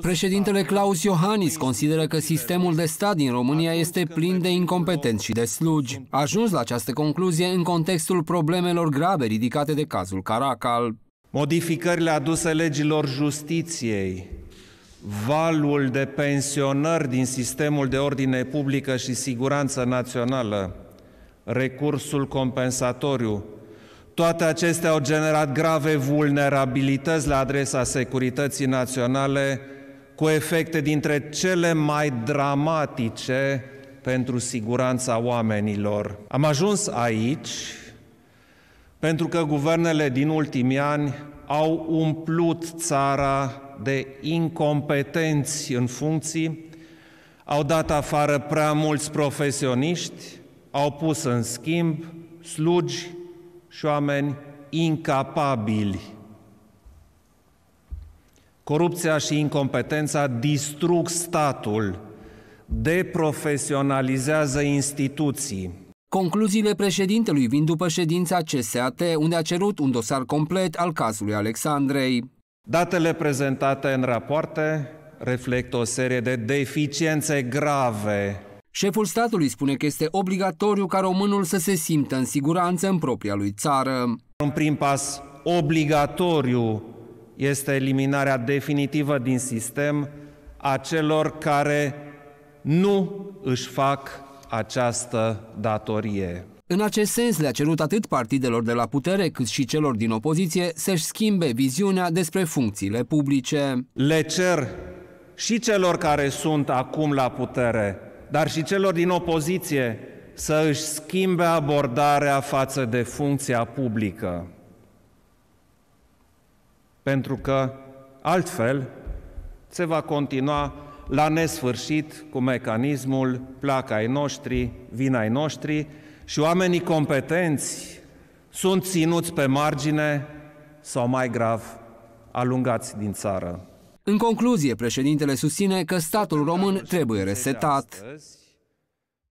Președintele Claus Iohannis consideră că sistemul de stat din România este plin de incompetenți și de slugi. A ajuns la această concluzie în contextul problemelor grave ridicate de cazul Caracal. Modificările aduse legilor justiției, valul de pensionări din sistemul de ordine publică și siguranță națională, recursul compensatoriu, toate acestea au generat grave vulnerabilități la adresa securității naționale, cu efecte dintre cele mai dramatice pentru siguranța oamenilor. Am ajuns aici pentru că guvernele din ultimii ani au umplut țara de incompetenți în funcții, au dat afară prea mulți profesioniști, au pus în schimb slugi și oameni incapabili. Corupția și incompetența distrug statul, deprofesionalizează instituții. Concluziile președintelui vin după ședința CSAT, unde a cerut un dosar complet al cazului Alexandrei. Datele prezentate în rapoarte reflectă o serie de deficiențe grave Șeful statului spune că este obligatoriu ca românul să se simtă în siguranță în propria lui țară. Un prim pas obligatoriu este eliminarea definitivă din sistem a celor care nu își fac această datorie. În acest sens le-a cerut atât partidelor de la putere cât și celor din opoziție să-și schimbe viziunea despre funcțiile publice. Le cer și celor care sunt acum la putere dar și celor din opoziție să își schimbe abordarea față de funcția publică. Pentru că altfel se va continua la nesfârșit cu mecanismul placa ai noștri, vina ai noștri și oamenii competenți sunt ținuți pe margine sau mai grav, alungați din țară. În concluzie, președintele susține că statul român trebuie resetat.